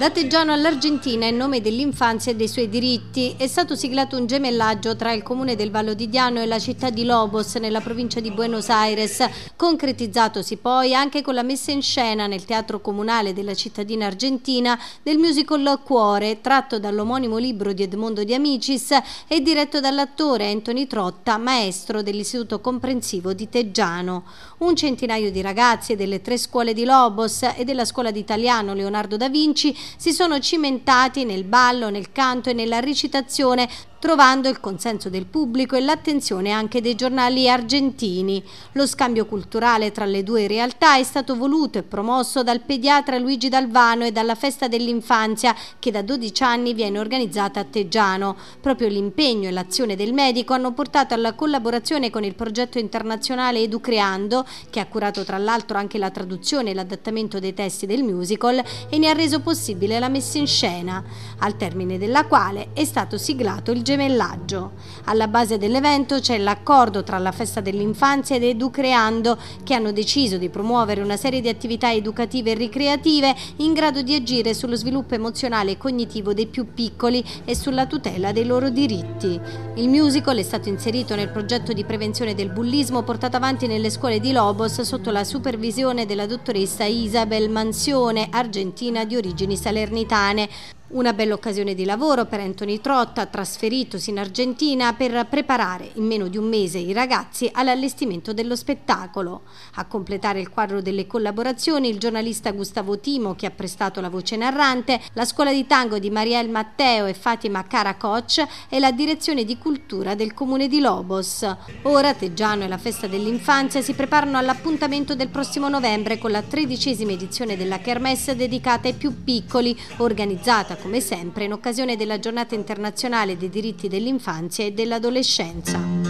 Da Teggiano all'Argentina in nome dell'infanzia e dei suoi diritti è stato siglato un gemellaggio tra il comune del Vallo di Diano e la città di Lobos nella provincia di Buenos Aires, concretizzatosi poi anche con la messa in scena nel teatro comunale della cittadina argentina del musical Cuore, tratto dall'omonimo libro di Edmondo Di Amicis e diretto dall'attore Anthony Trotta, maestro dell'Istituto Comprensivo di Teggiano. Un centinaio di ragazzi delle tre scuole di Lobos e della scuola d'italiano Leonardo da Vinci si sono cimentati nel ballo, nel canto e nella recitazione trovando il consenso del pubblico e l'attenzione anche dei giornali argentini. Lo scambio culturale tra le due realtà è stato voluto e promosso dal pediatra Luigi Dalvano e dalla Festa dell'Infanzia che da 12 anni viene organizzata a Teggiano. Proprio l'impegno e l'azione del medico hanno portato alla collaborazione con il progetto internazionale Educreando, che ha curato tra l'altro anche la traduzione e l'adattamento dei testi del musical e ne ha reso possibile la messa in scena, al termine della quale è stato siglato il gemellaggio. Alla base dell'evento c'è l'accordo tra la Festa dell'Infanzia ed Educreando che hanno deciso di promuovere una serie di attività educative e ricreative in grado di agire sullo sviluppo emozionale e cognitivo dei più piccoli e sulla tutela dei loro diritti. Il musical è stato inserito nel progetto di prevenzione del bullismo portato avanti nelle scuole di Lobos sotto la supervisione della dottoressa Isabel Mansione, argentina di origini salernitane. Una bella occasione di lavoro per Anthony Trotta, trasferitosi in Argentina per preparare in meno di un mese i ragazzi all'allestimento dello spettacolo. A completare il quadro delle collaborazioni il giornalista Gustavo Timo, che ha prestato la voce narrante, la scuola di tango di Marielle Matteo e Fatima Caracoc e la direzione di cultura del comune di Lobos. Ora Teggiano e la festa dell'infanzia si preparano all'appuntamento del prossimo novembre con la tredicesima edizione della Kermesse dedicata ai più piccoli, organizzata come sempre in occasione della giornata internazionale dei diritti dell'infanzia e dell'adolescenza.